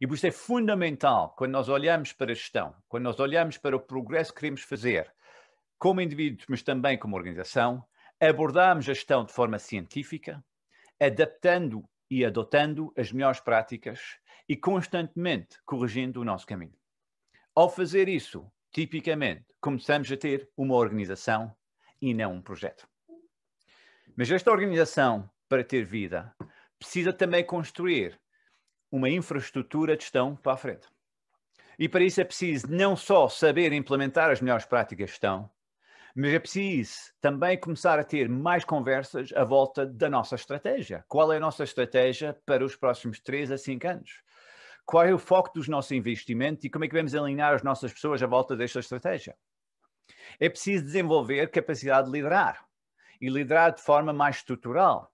E por isso é fundamental, quando nós olhamos para a gestão, quando nós olhamos para o progresso que queremos fazer, como indivíduos, mas também como organização, abordarmos a gestão de forma científica, adaptando e adotando as melhores práticas e constantemente corrigindo o nosso caminho. Ao fazer isso, tipicamente, começamos a ter uma organização e não um projeto. Mas esta organização, para ter vida, precisa também construir uma infraestrutura de gestão para a frente. E para isso é preciso não só saber implementar as melhores práticas de gestão, mas é preciso também começar a ter mais conversas à volta da nossa estratégia. Qual é a nossa estratégia para os próximos 3 a 5 anos? Qual é o foco dos nossos investimentos e como é que vamos alinhar as nossas pessoas à volta desta estratégia? É preciso desenvolver capacidade de liderar e liderar de forma mais estrutural.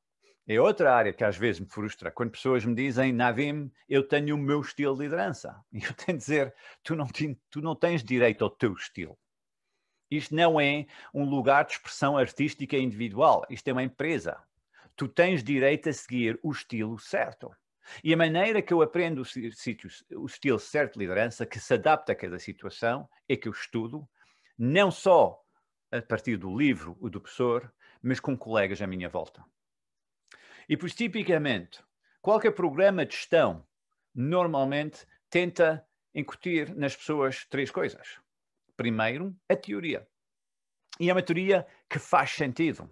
É outra área que às vezes me frustra, quando pessoas me dizem, Navim, eu tenho o meu estilo de liderança. E eu tenho de dizer, tu não, te, tu não tens direito ao teu estilo. Isto não é um lugar de expressão artística individual, isto é uma empresa. Tu tens direito a seguir o estilo certo. E a maneira que eu aprendo o, estilo certo de liderança, que se adapta a cada situação, é que eu estudo, não só a partir do livro, o do professor, mas com colegas à minha volta. E, pois, tipicamente, qualquer programa de gestão normalmente tenta incutir nas pessoas três coisas. Primeiro, a teoria. E é uma teoria que faz sentido.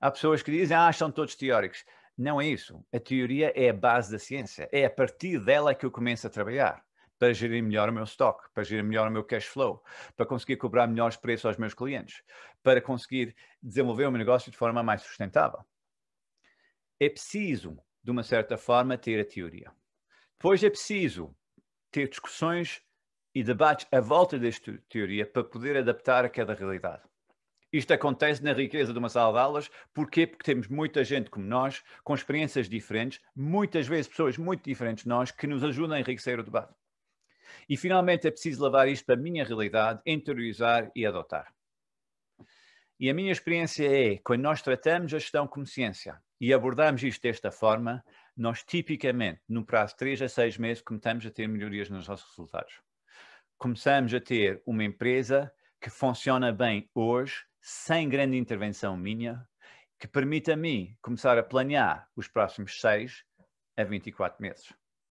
Há pessoas que dizem, ah, são todos teóricos. Não é isso. A teoria é a base da ciência. É a partir dela que eu começo a trabalhar para gerir melhor o meu estoque, para gerir melhor o meu cash flow, para conseguir cobrar melhores preços aos meus clientes, para conseguir desenvolver o meu negócio de forma mais sustentável é preciso, de uma certa forma, ter a teoria. Depois é preciso ter discussões e debates à volta desta teoria para poder adaptar a cada realidade. Isto acontece na riqueza de uma sala de aulas, porquê? Porque temos muita gente como nós, com experiências diferentes, muitas vezes pessoas muito diferentes de nós, que nos ajudam a enriquecer o debate. E finalmente é preciso levar isto para a minha realidade, interiorizar e adotar. E a minha experiência é, quando nós tratamos a gestão como ciência, e abordarmos isto desta forma, nós tipicamente, no prazo de 3 a 6 meses, começamos a ter melhorias nos nossos resultados. Começamos a ter uma empresa que funciona bem hoje, sem grande intervenção minha, que permita a mim começar a planear os próximos 6 a 24 meses.